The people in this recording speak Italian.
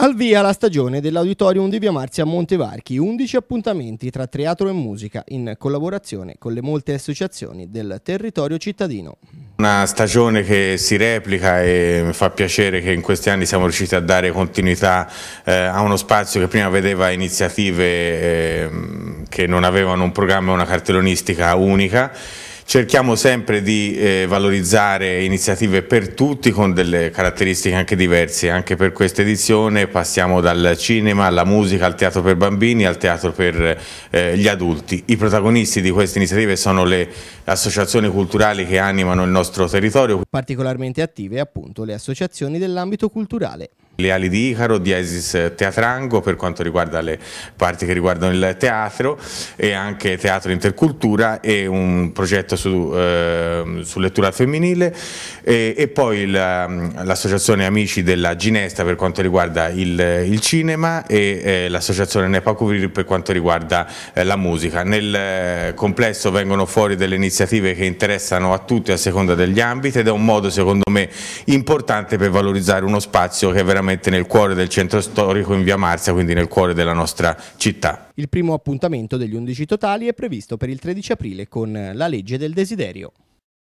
Al via la stagione dell'Auditorium di Via Marzia a Montevarchi, 11 appuntamenti tra teatro e musica in collaborazione con le molte associazioni del territorio cittadino. Una stagione che si replica e mi fa piacere che in questi anni siamo riusciti a dare continuità eh, a uno spazio che prima vedeva iniziative eh, che non avevano un programma e una cartellonistica unica Cerchiamo sempre di eh, valorizzare iniziative per tutti con delle caratteristiche anche diverse, anche per questa edizione passiamo dal cinema alla musica, al teatro per bambini, al teatro per eh, gli adulti. I protagonisti di queste iniziative sono le associazioni culturali che animano il nostro territorio. Particolarmente attive appunto le associazioni dell'ambito culturale le ali di Icaro, Diesis eh, Teatrango per quanto riguarda le parti che riguardano il teatro e anche Teatro Intercultura e un progetto su, eh, su lettura femminile e, e poi ehm, l'associazione Amici della Ginesta per quanto riguarda il, eh, il cinema e eh, l'associazione Nepacuvir per quanto riguarda eh, la musica. Nel eh, complesso vengono fuori delle iniziative che interessano a tutti a seconda degli ambiti ed è un modo secondo me importante per valorizzare uno spazio che è veramente veramente nel cuore del centro storico in via Marzia, quindi nel cuore della nostra città. Il primo appuntamento degli 11 totali è previsto per il 13 aprile con la legge del desiderio.